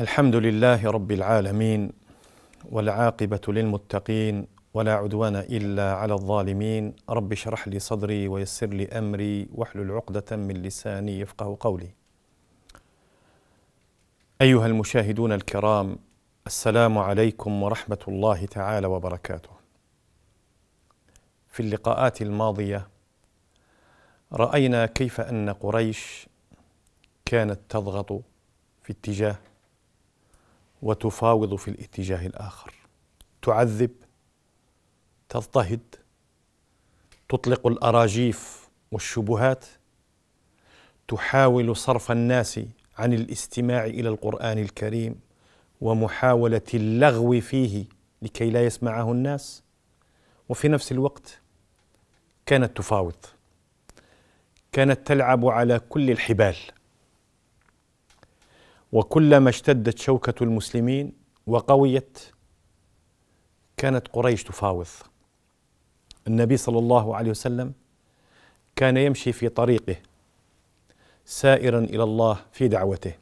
الحمد لله رب العالمين والعاقبة للمتقين ولا عدوان إلا على الظالمين رب اشرح لي صدري ويسر لي أمري واحلل عقدة من لساني يفقه قولي أيها المشاهدون الكرام السلام عليكم ورحمة الله تعالى وبركاته في اللقاءات الماضية رأينا كيف أن قريش كانت تضغط في اتجاه وتفاوض في الاتجاه الاخر تعذب تضطهد تطلق الاراجيف والشبهات تحاول صرف الناس عن الاستماع الى القران الكريم ومحاوله اللغو فيه لكي لا يسمعه الناس وفي نفس الوقت كانت تفاوض كانت تلعب على كل الحبال وكلما اشتدت شوكة المسلمين وقويت كانت قريش تفاوض النبي صلى الله عليه وسلم كان يمشي في طريقه سائرا الى الله في دعوته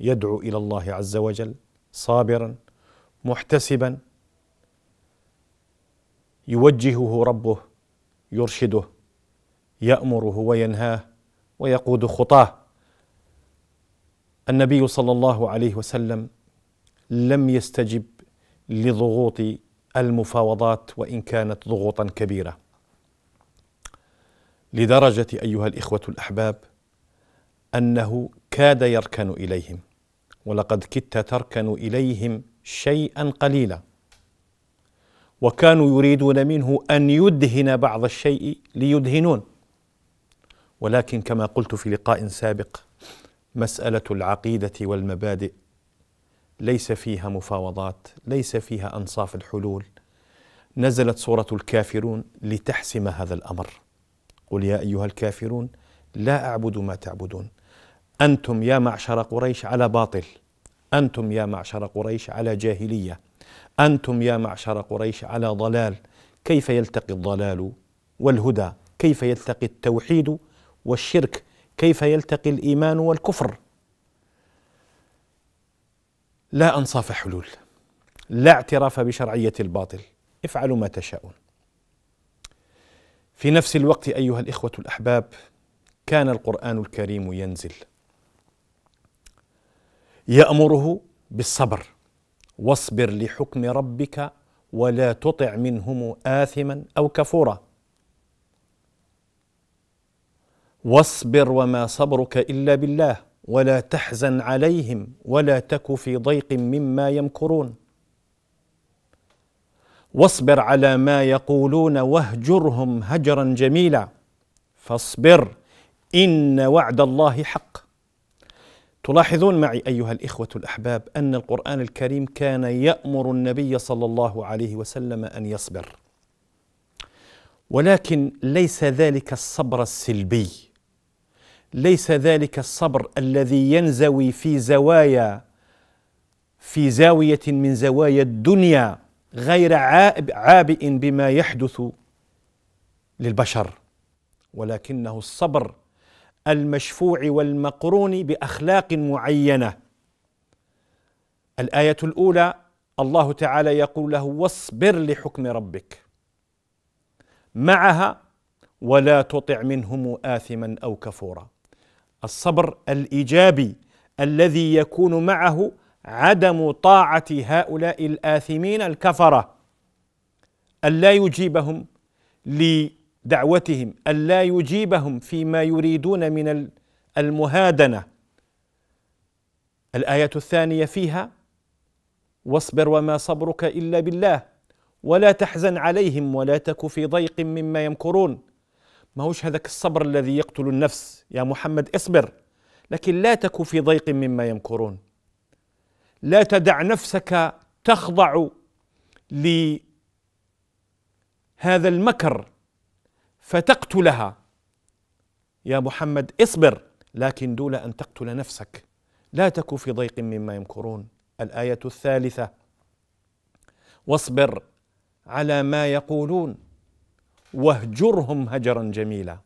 يدعو الى الله عز وجل صابرا محتسبا يوجهه ربه يرشده يامره وينهاه ويقود خطاه النبي صلى الله عليه وسلم لم يستجب لضغوط المفاوضات وان كانت ضغوطا كبيره لدرجه ايها الاخوه الاحباب انه كاد يركن اليهم ولقد كدت تركن اليهم شيئا قليلا وكانوا يريدون منه ان يدهن بعض الشيء ليدهنون ولكن كما قلت في لقاء سابق مساله العقيده والمبادئ ليس فيها مفاوضات ليس فيها انصاف الحلول نزلت سوره الكافرون لتحسم هذا الامر قل يا ايها الكافرون لا اعبد ما تعبدون انتم يا معشر قريش على باطل انتم يا معشر قريش على جاهليه انتم يا معشر قريش على ضلال كيف يلتقي الضلال والهدى كيف يلتقي التوحيد والشرك كيف يلتقي الايمان والكفر لا انصاف حلول لا اعتراف بشرعيه الباطل افعلوا ما تشاءون في نفس الوقت ايها الاخوه الاحباب كان القران الكريم ينزل يامره بالصبر واصبر لحكم ربك ولا تطع منهم آثما أو كفورا واصبر وما صبرك الا بالله ولا تحزن عليهم ولا تك في ضيق مما يمكرون واصبر على ما يقولون واهجرهم هجرا جميلا فاصبر ان وعد الله حق تلاحظون معي ايها الاخوه الاحباب ان القران الكريم كان يامر النبي صلى الله عليه وسلم ان يصبر ولكن ليس ذلك الصبر السلبي ليس ذلك الصبر الذي ينزوي في زوايا في زاويه من زوايا الدنيا غير عابئ بما يحدث للبشر ولكنه الصبر المشفوع والمقرون باخلاق معينه الايه الاولى الله تعالى يقول له واصبر لحكم ربك معها ولا تطع منهم آثما أو كفورا الصبر الايجابي الذي يكون معه عدم طاعه هؤلاء الاثمين الكفره الا يجيبهم لدعوتهم الا يجيبهم فيما يريدون من المهادنه الايه الثانيه فيها واصبر وما صبرك الا بالله ولا تحزن عليهم ولا تك في ضيق مما يمكرون ما هوش هذاك الصبر الذي يقتل النفس يا محمد اصبر لكن لا تك في ضيق مما يمكرون لا تدع نفسك تخضع لهذا المكر فتقتلها يا محمد اصبر لكن دون ان تقتل نفسك لا تك في ضيق مما يمكرون الايه الثالثه واصبر على ما يقولون واهجرهم هجرا جميلا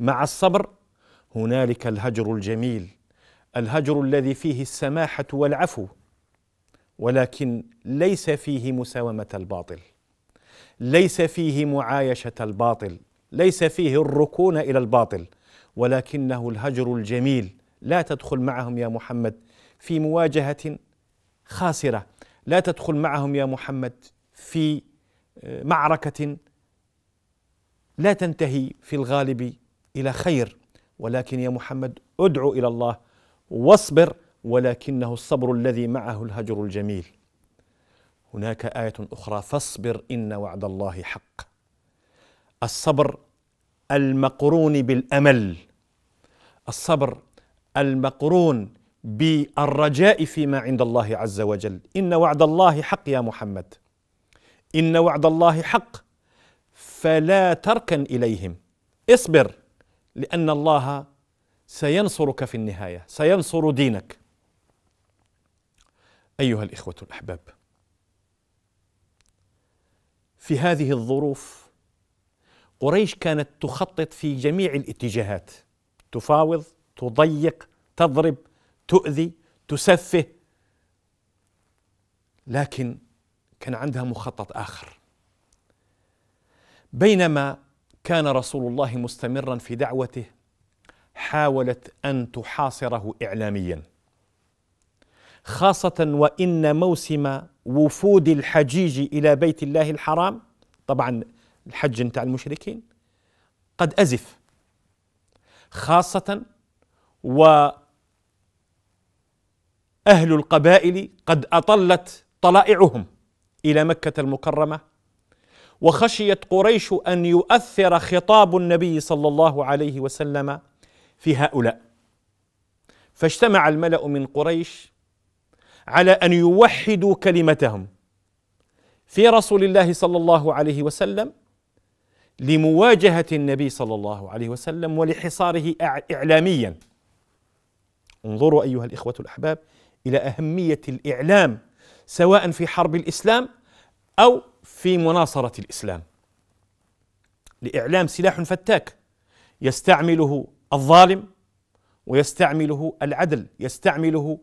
مع الصبر هنالك الهجر الجميل الهجر الذي فيه السماحه والعفو ولكن ليس فيه مساومه الباطل ليس فيه معايشه الباطل ليس فيه الركون الى الباطل ولكنه الهجر الجميل لا تدخل معهم يا محمد في مواجهه خاسره لا تدخل معهم يا محمد في آه، معركه لا تنتهي في الغالب الى خير ولكن يا محمد ادعو الى الله واصبر ولكنه الصبر الذي معه الهجر الجميل هناك ايه اخرى فاصبر ان وعد الله حق الصبر المقرون بالامل الصبر المقرون بالرجاء فيما عند الله عز وجل ان وعد الله حق يا محمد ان وعد الله حق فلا تركن اليهم اصبر لان الله سينصرك في النهايه سينصر دينك ايها الاخوه الاحباب في هذه الظروف قريش كانت تخطط في جميع الاتجاهات تفاوض تضيق تضرب تؤذي تسفه لكن كان عندها مخطط اخر بينما كان رسول الله مستمرا في دعوته حاولت ان تحاصره اعلاميا خاصه وان موسم وفود الحجيج الى بيت الله الحرام طبعا الحج نتاع المشركين قد ازف خاصه و اهل القبائل قد اطلت طلائعهم الى مكه المكرمه وخشيت قريش ان يؤثر خطاب النبي صلى الله عليه وسلم في هؤلاء فاجتمع الملا من قريش على ان يوحدوا كلمتهم في رسول الله صلى الله عليه وسلم لمواجهه النبي صلى الله عليه وسلم ولحصاره اعلاميا انظروا ايها الاخوه الاحباب الى اهميه الاعلام سواء في حرب الاسلام او في مناصرة الإسلام لإعلام سلاح فتاك يستعمله الظالم ويستعمله العدل يستعمله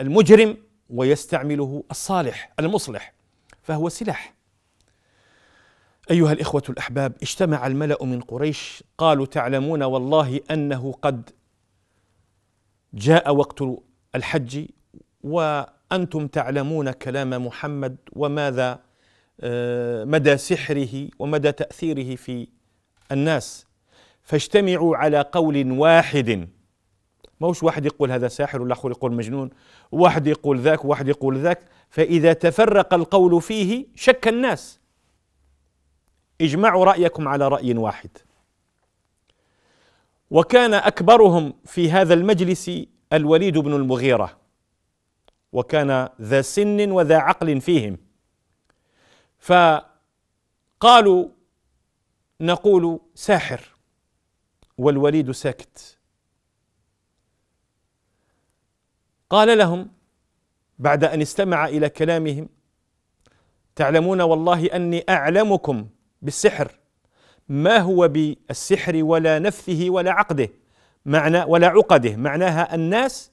المجرم ويستعمله الصالح المصلح فهو سلاح ايها الاخوه الاحباب اجتمع الملا من قريش قالوا تعلمون والله انه قد جاء وقت الحج و أنتم تعلمون كلام محمد وماذا آه، مدى سحره ومدى تأثيره في الناس فاجتمعوا على قول واحد موش واحد يقول هذا ساحر والآخر يقول مجنون واحد يقول ذاك واحد يقول ذاك فإذا تفرق القول فيه شك الناس اجمعوا رأيكم على رأي واحد وكان أكبرهم في هذا المجلس الوليد بن المغيرة وكان ذا سن وذا عقل فيهم فقالوا نقول ساحر والوليد ساكت قال لهم بعد ان استمع الى كلامهم تعلمون والله اني اعلمكم بالسحر ما هو بالسحر ولا نفثه ولا عقده معنى ولا عقده معناها الناس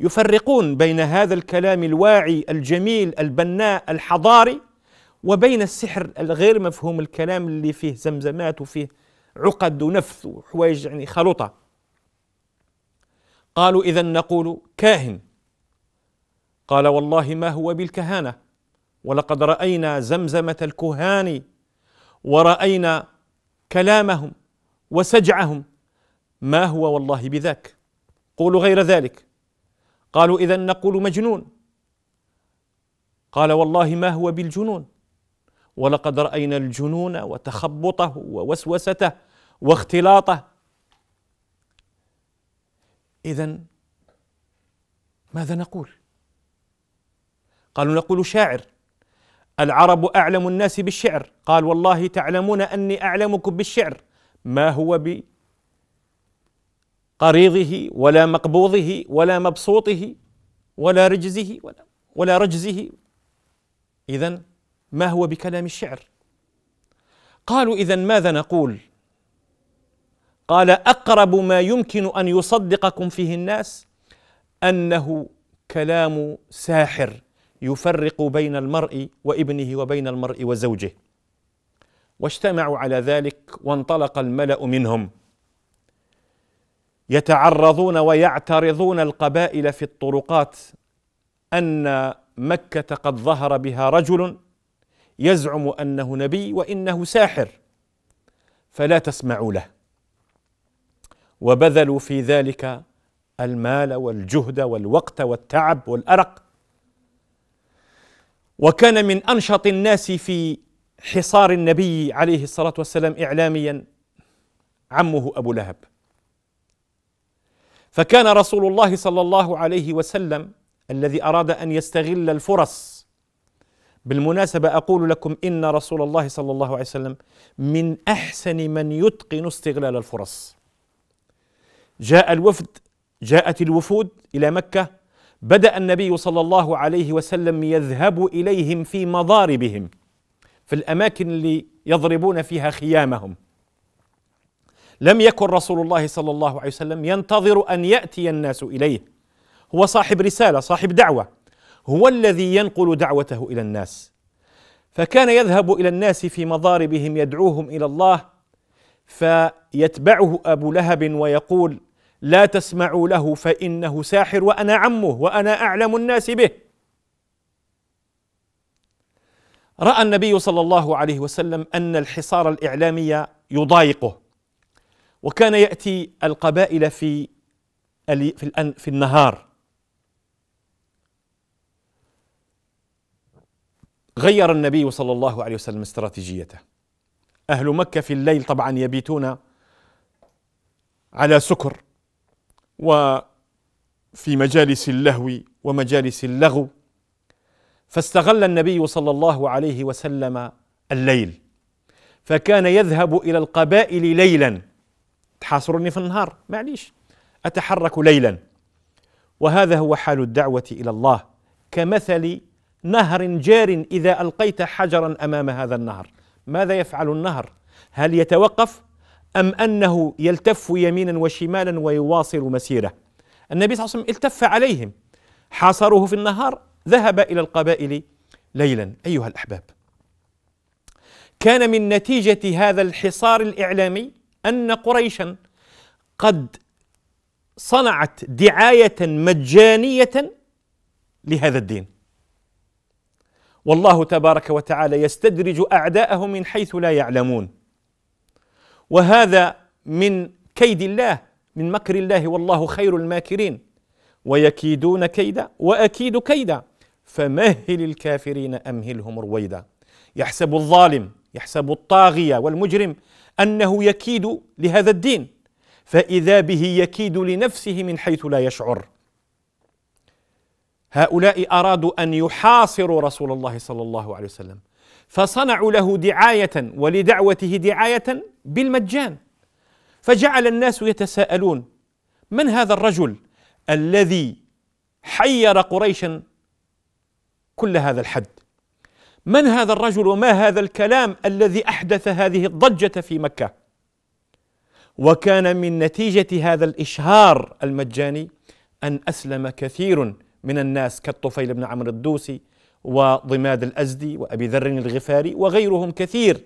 يفرقون بين هذا الكلام الواعي الجميل البناء الحضاري وبين السحر الغير مفهوم الكلام اللي فيه زمزمات وفيه عقد ونفث وحوايج يعني خلطة قالوا إذا نقول كاهن قال والله ما هو بالكهانة ولقد رأينا زمزمة الكهان ورأينا كلامهم وسجعهم ما هو والله بذاك قولوا غير ذلك قالوا اذا نقول مجنون قال والله ما هو بالجنون ولقد راينا الجنون وتخبطه ووسوسته واختلاطه اذا ماذا نقول قالوا نقول شاعر العرب اعلم الناس بالشعر قال والله تعلمون اني اعلمكم بالشعر ما هو ب قريضه ولا مقبوضه ولا مبسوطه ولا رجزه ولا ولا رجزه إذا ما هو بكلام الشعر قالوا إذا ماذا نقول قال أقرب ما يمكن أن يصدقكم فيه الناس أنه كلام ساحر يفرق بين المرء وابنه وبين المرء وزوجه واجتمعوا على ذلك وانطلق الملأ منهم يتعرضون ويعترضون القبائل في الطرقات ان مكه قد ظهر بها رجل يزعم انه نبي وانه ساحر فلا تسمعوا له وبذلوا في ذلك المال والجهد والوقت والتعب والارق وكان من انشط الناس في حصار النبي عليه الصلاه والسلام اعلاميا عمه ابو لهب فكان رسول الله صلى الله عليه وسلم الذي اراد ان يستغل الفرص بالمناسبه اقول لكم ان رسول الله صلى الله عليه وسلم من احسن من يتقن استغلال الفرص جاء الوفد جاءت الوفود الى مكه بدا النبي صلى الله عليه وسلم يذهب اليهم في مضاربهم في الاماكن اللي يضربون فيها خيامهم لم يكن رسول الله صلى الله عليه وسلم ينتظر ان ياتي الناس اليه هو صاحب رساله صاحب دعوه هو الذي ينقل دعوته الى الناس فكان يذهب الى الناس في مضاربهم يدعوهم الى الله فيتبعه ابو لهب ويقول لا تسمعوا له فانه ساحر وانا عمه وانا اعلم الناس به راى النبي صلى الله عليه وسلم ان الحصار الاعلامي يضايقه وكان يأتي القبائل في في النهار غير النبي صلى الله عليه وسلم استراتيجيته أهل مكة في الليل طبعا يبيتون على سكر وفي مجالس اللهو ومجالس اللغو فاستغل النبي صلى الله عليه وسلم الليل فكان يذهب إلى القبائل ليلا تحاصرني في النهار معليش أتحرك ليلا وهذا هو حال الدعوة إلى الله كمثل نهر جار إذا ألقيت حجرا أمام هذا النهر ماذا يفعل النهر هل يتوقف أم أنه يلتف يمينا وشمالا ويواصل مسيره النبي صلى الله عليه وسلم التف عليهم حاصروه في النهار ذهب إلى القبائل ليلا أيها الأحباب كان من نتيجة هذا الحصار الإعلامي أن قريشا قد صنعت دعاية مجانية لهذا الدين والله تبارك وتعالى يستدرج أعداءه من حيث لا يعلمون وهذا من كيد الله من مكر الله والله خير الماكرين ويكيدون كيدا واكيد كيدا فمهل الكافرين امهلهم رويدا يحسب الظالم يحسب الطاغيه والمجرم أنه يكيد لهذا الدين فإذا به يكيد لنفسه من حيث لا يشعر هؤلاء أرادوا أن يحاصروا رسول الله صلى الله عليه وسلم فصنعوا له دعاية ولدعوته دعاية بالمجان فجعل الناس يتساءلون من هذا الرجل الذي حير قريشا كل هذا الحد من هذا الرجل وما هذا الكلام الذي احدث هذه الضجه في مكه وكان من نتيجه هذا الاشهار المجاني ان اسلم كثير من الناس كالطفيل بن عمرو الدوسي وضماد الازدي وابي ذر الغفاري وغيرهم كثير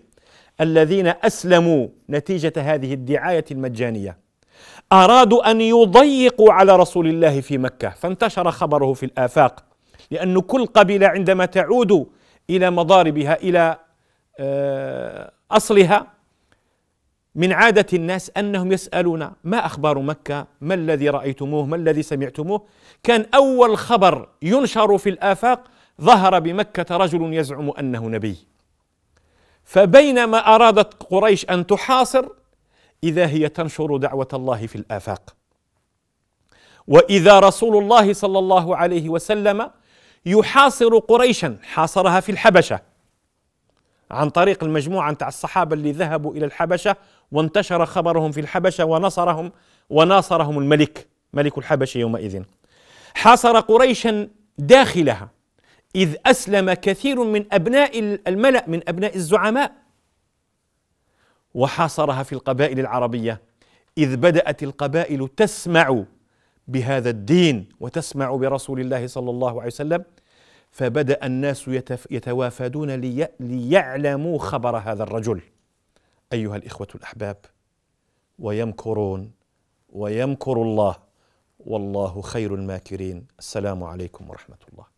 الذين اسلموا نتيجه هذه الدعايه المجانيه ارادوا ان يضيقوا على رسول الله في مكه فانتشر خبره في الافاق لان كل قبيله عندما تعود الى مضاربها الى آه، اصلها من عاده الناس انهم يسالون ما اخبار مكه؟ ما الذي رايتموه؟ ما الذي سمعتموه؟ كان اول خبر ينشر في الافاق ظهر بمكه رجل يزعم انه نبي. فبينما ارادت قريش ان تحاصر اذا هي تنشر دعوه الله في الافاق. واذا رسول الله صلى الله عليه وسلم يحاصر قريشا حاصرها في الحبشة عن طريق المجموعة تاع الصحابة اللي ذهبوا إلى الحبشة وانتشر خبرهم في الحبشة ونصرهم وناصرهم الملك ملك الحبشة يومئذ حاصر قريشا داخلها إذ أسلم كثير من أبناء الملأ من أبناء الزعماء وحاصرها في القبائل العربية إذ بدأت القبائل تسمع بهذا الدين وتسمع برسول الله صلى الله عليه وسلم فبدا الناس يتوافدون لي ليعلموا خبر هذا الرجل ايها الاخوه الاحباب ويمكرون ويمكر الله والله خير الماكرين السلام عليكم ورحمه الله